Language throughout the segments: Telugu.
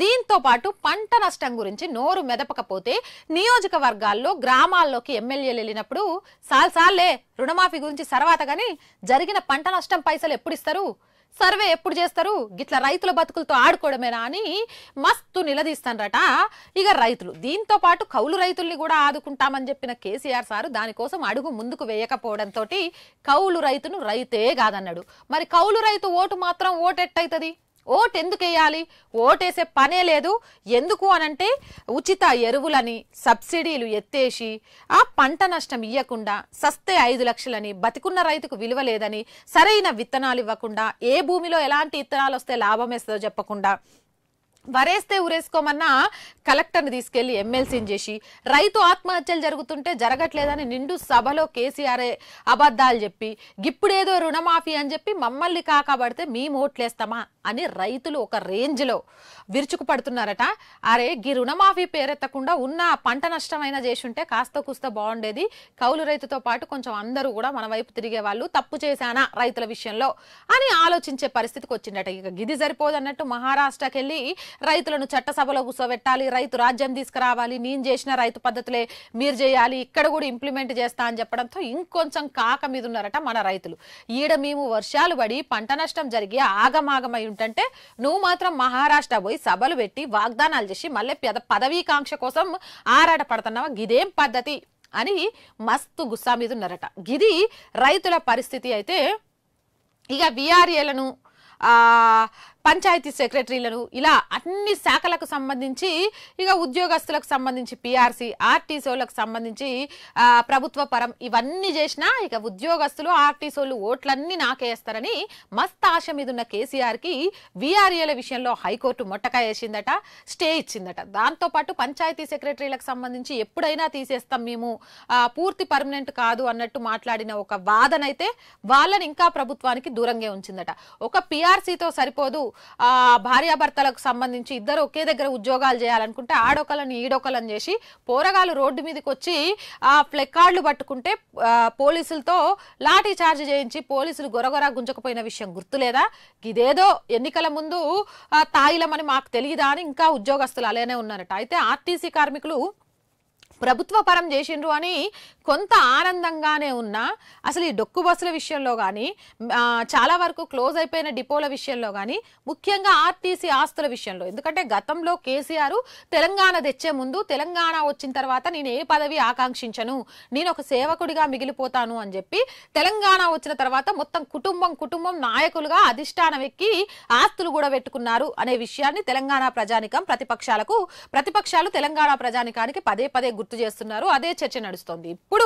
దీంతో పాటు పంట నష్టం గురించి నోరు మెదపకపోతే నియోజకవర్గాల్లో గ్రామాల్లోకి ఎమ్మెల్యేలు వెళ్ళినప్పుడు సాల్సాల్లే రుణమాఫీ గురించి తర్వాత కానీ జరిగిన పంట నష్టం పైసలు ఎప్పుడు ఇస్తారు సర్వే ఎప్పుడు చేస్తారు గిట్లా రైతుల బతుకులతో ఆడుకోవడమేనా అని మస్తు నిలదీస్తానరట ఇక రైతులు దీంతో పాటు కౌలు రైతుల్ని కూడా ఆదుకుంటామని చెప్పిన కేసీఆర్ సారు దానికోసం అడుగు ముందుకు వేయకపోవడంతో కౌలు రైతును రైతే కాదన్నాడు మరి కౌలు రైతు ఓటు మాత్రం ఓటెట్టయితుంది ఓటు ఎందుకు వేయాలి ఓటేసే పనే లేదు ఎందుకు అనంటే ఉచిత ఎరువులని సబ్సిడీలు ఎత్తేసి ఆ పంట నష్టం ఇవ్వకుండా సస్తే ఐదు లక్షలని బతికున్న రైతుకు విలువ లేదని సరైన విత్తనాలు ఇవ్వకుండా ఏ భూమిలో ఎలాంటి విత్తనాలు వస్తే లాభం వేస్తుందో చెప్పకుండా వరేస్తే ఉరేసుకోమన్నా కలెక్టర్ని తీసుకెళ్లి ఎమ్మెల్సీని చేసి రైతు ఆత్మహత్యలు జరుగుతుంటే జరగట్లేదని నిండు సభలో కేసీఆర్ఏ అబద్ధాలు చెప్పి ఇప్పుడేదో రుణమాఫీ అని చెప్పి మమ్మల్ని కాకబడితే మేము ఓట్లేస్తామా అని రైతులు ఒక రేంజ్లో విరుచుకుపడుతున్నారట అరే గీ రుణమాఫీ పేరెత్తకుండా ఉన్న పంట నష్టమైనా చేసుంటే కాస్త కూస్త బాగుండేది కౌలు రైతుతో పాటు కొంచెం అందరూ కూడా మన వైపు తిరిగే వాళ్ళు తప్పు చేశానా రైతుల విషయంలో అని ఆలోచించే పరిస్థితికి వచ్చిందట ఇక గిది సరిపోదన్నట్టు మహారాష్ట్రకి వెళ్ళి రైతులను చట్టసభలో కూర్చోబెట్టాలి రైతు రాజ్యం తీసుకురావాలి నేను చేసిన రైతు పద్ధతులే మీరు చేయాలి ఇక్కడ కూడా ఇంప్లిమెంట్ చేస్తా అని చెప్పడంతో ఇంకొంచెం కాక మీద ఉన్నారట మన రైతులు ఈడ మేము వర్షాలు పడి పంట నష్టం జరిగి ఆగమాగమై ఏంటంటే నువ్వు మాత్రం మహారాష్ట్ర పోయి సభలు పెట్టి వాగ్దానాలు చేసి మళ్ళీ పెద పదవీకాంక్ష కోసం ఆరాట పడుతున్నావా గిదేం పద్ధతి అని మస్తు గుస్సా మీద ఉన్నారట గిది రైతుల పరిస్థితి అయితే ఇక విఆర్ఏలను పంచాయతీ సెక్రటరీలను ఇలా అన్ని శాఖలకు సంబంధించి ఇక ఉద్యోగస్తులకు సంబంధించి పిఆర్సీ ఆర్టీసీలకు సంబంధించి ప్రభుత్వ పరం ఇవన్నీ చేసినా ఇక ఉద్యోగస్తులు ఆర్టీసీలు ఓట్లన్నీ నాకేస్తారని మస్త్ ఆశ మీద ఉన్న కేసీఆర్కి వీఆర్ఏల విషయంలో హైకోర్టు మొట్టకాయ వేసిందట స్టే ఇచ్చిందట దాంతోపాటు పంచాయతీ సెక్రటరీలకు సంబంధించి ఎప్పుడైనా తీసేస్తాం మేము పూర్తి పర్మనెంట్ కాదు అన్నట్టు మాట్లాడిన ఒక వాదన అయితే వాళ్ళని ఇంకా ప్రభుత్వానికి దూరంగా ఉంచిందట ఒక పిఆర్సీతో సరిపోదు భార్యాభర్తలకు సంబంధించి ఇద్దరు ఒకే దగ్గర ఉద్యోగాలు చేయాలనుకుంటే ఆడొకలని ఈడొకలని చేసి పోరగాలు రోడ్డు మీదకి వచ్చి ఆ ఫ్లెక్కార్డులు పట్టుకుంటే పోలీసులతో లాఠీ చార్జ్ చేయించి పోలీసులు గొరగొర గుంజకపోయిన విషయం గుర్తులేదా ఇదేదో ఎన్నికల ముందు తాయిలమని మాకు తెలియదా అని ఇంకా ఉద్యోగస్తులు అలానే ఉన్నారట అయితే ఆర్టీసీ కార్మికులు ప్రభుత్వ పరం చేసిండ్రు అని కొంత ఆనందంగానే ఉన్నా అసలు ఈ డొక్కు బస్సుల విషయంలో కానీ చాలా వరకు క్లోజ్ అయిపోయిన డిపోల విషయంలో కానీ ముఖ్యంగా ఆర్టీసీ ఆస్తుల విషయంలో ఎందుకంటే గతంలో కేసీఆర్ తెలంగాణ తెచ్చే ముందు తెలంగాణ వచ్చిన తర్వాత నేను ఏ పదవి ఆకాంక్షించను నేను ఒక సేవకుడిగా మిగిలిపోతాను అని చెప్పి తెలంగాణ వచ్చిన తర్వాత మొత్తం కుటుంబం కుటుంబం నాయకులుగా అధిష్టానం ఎక్కి ఆస్తులు కూడా పెట్టుకున్నారు అనే విషయాన్ని తెలంగాణ ప్రజానికం ప్రతిపక్షాలకు ప్రతిపక్షాలు తెలంగాణ ప్రజానికానికి పదే పదే గుర్తు గుర్తు చేస్తున్నారు అదే చర్చ నడుస్తోంది ఇప్పుడు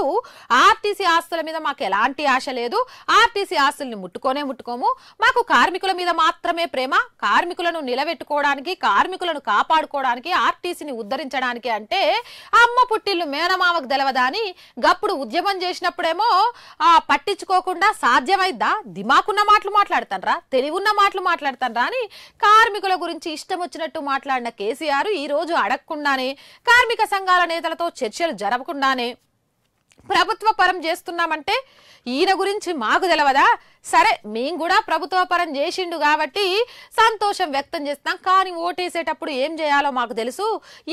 ఆర్టీసీ ఆస్తుల మీద మాకు ఎలాంటి ఆశ లేదు ఆర్టీసీ ఆస్తుల్ని ముట్టుకోనే ముట్టుకోము మాకు కార్మికుల మీద మాత్రమే ప్రేమ కార్మికులను నిలబెట్టుకోవడానికి కార్మికులను కాపాడుకోవడానికి ఆర్టీసీని ఉద్ధరించడానికి అంటే అమ్మ పుట్టిల్లు మేనమామకు తెలవదా అని గప్పుడు ఉద్యమం చేసినప్పుడేమో ఆ పట్టించుకోకుండా సాధ్యమైద్దా దిమాకున్న మాటలు మాట్లాడతాన్రా తెలివున్న మాటలు మాట్లాడతాన్రా అని కార్మికుల గురించి ఇష్టం వచ్చినట్టు మాట్లాడిన కేసీఆర్ ఈ రోజు అడగకుండానే కార్మిక సంఘాల నేతలతో చర్చలు జరగకుండానే ప్రభుత్వ పరం చేస్తున్నామంటే ఈయన గురించి మాకు తెలవదా సరే మేము కూడా ప్రభుత్వ పరం చేసిండు కాబట్టి సంతోషం వ్యక్తం చేస్తాం కానీ ఓటేసేటప్పుడు ఏం చేయాలో మాకు తెలుసు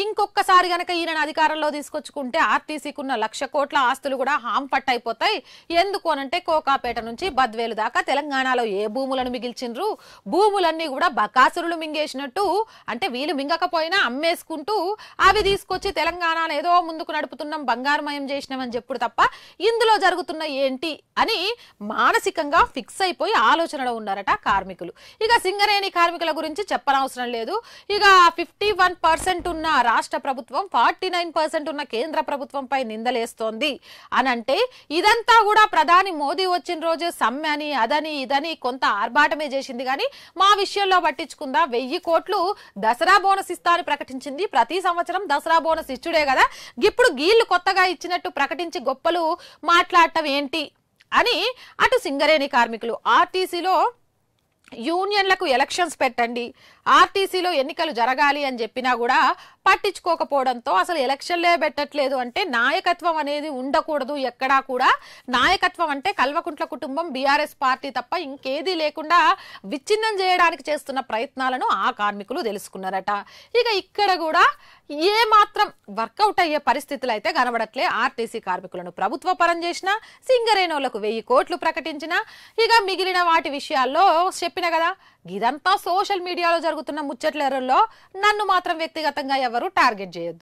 ఇంకొకసారి గనక ఈయన అధికారంలో తీసుకొచ్చుకుంటే ఆర్టీసీకి ఉన్న లక్ష కోట్ల ఆస్తులు కూడా హామ్ పట్ అయిపోతాయి ఎందుకు అనంటే కోకాపేట నుంచి బద్వేలు దాకా తెలంగాణలో ఏ భూములను మిగిల్చిండ్రు భూములన్నీ కూడా బకాసురులు మింగేసినట్టు అంటే వీళ్ళు మింగకపోయినా అమ్మేసుకుంటూ అవి తీసుకొచ్చి తెలంగాణను ఏదో ముందుకు నడుపుతున్నాం బంగారమయం చేసినామని చెప్పుడు తప్ప ఇందులో జరుగుతున్న ఏంటి అని మానసికంగా ఫిక్స్ అయిపోయి ఆలోచనలో ఉన్నారట కార్మికులు ఇక సింగరేణి కార్మికుల గురించి చెప్పనవసరం లేదు ఇక ఫిఫ్టీ వన్ పర్సెంట్ ఉన్న రాష్ట్ర ప్రభుత్వం ఫార్టీ నైన్ పర్సెంట్ ఉన్న కేంద్ర ప్రభుత్వంపై నిందలేస్తోంది అనంటే ఇదంతా కూడా ప్రధాని మోదీ వచ్చిన రోజు అని అదని ఇదని కొంత ఆర్భాటమే చేసింది కానీ మా విషయంలో పట్టించుకుందా వెయ్యి కోట్లు దసరా బోనస్ ఇస్తా అని ప్రకటించింది ప్రతి సంవత్సరం దసరా బోనస్ ఇచ్చుడే కదా ఇప్పుడు గీళ్లు కొత్తగా ఇచ్చినట్టు ప్రకటించి గొప్పలు మాట్లాడటం ఏంటి అని అటు సింగరేణి కార్మికులు ఆర్టీసీలో యూనియన్లకు ఎలక్షన్స్ పెట్టండి ఆర్టీసీలో ఎన్నికలు జరగాలి అని చెప్పినా కూడా పట్టించుకోకపోవడంతో అసలు ఎలక్షన్లే పెట్టట్లేదు అంటే నాయకత్వం అనేది ఉండకూడదు ఎక్కడా కూడా నాయకత్వం అంటే కల్వకుంట్ల కుటుంబం బీఆర్ఎస్ పార్టీ తప్ప ఇంకేదీ లేకుండా విచ్ఛిన్నం చేయడానికి చేస్తున్న ప్రయత్నాలను ఆ కార్మికులు తెలుసుకున్నారట ఇక ఇక్కడ కూడా ఏ మాత్రం వర్కౌట్ అయ్యే పరిస్థితులు అయితే కనబడట్లే ఆర్టీసీ కార్మికులను ప్రభుత్వ పరం చేసిన సింగరేణోలకు వెయ్యి కోట్లు ప్రకటించిన ఇక మిగిలిన వాటి విషయాల్లో చెప్పిన కదా ఇదంతా సోషల్ మీడియాలో జరుగుతుంది జరుగుతున్న ఎర్రల్లో నన్ను మాత్రం వ్యక్తిగతంగా ఎవరు టార్గెట్ చేయొద్దు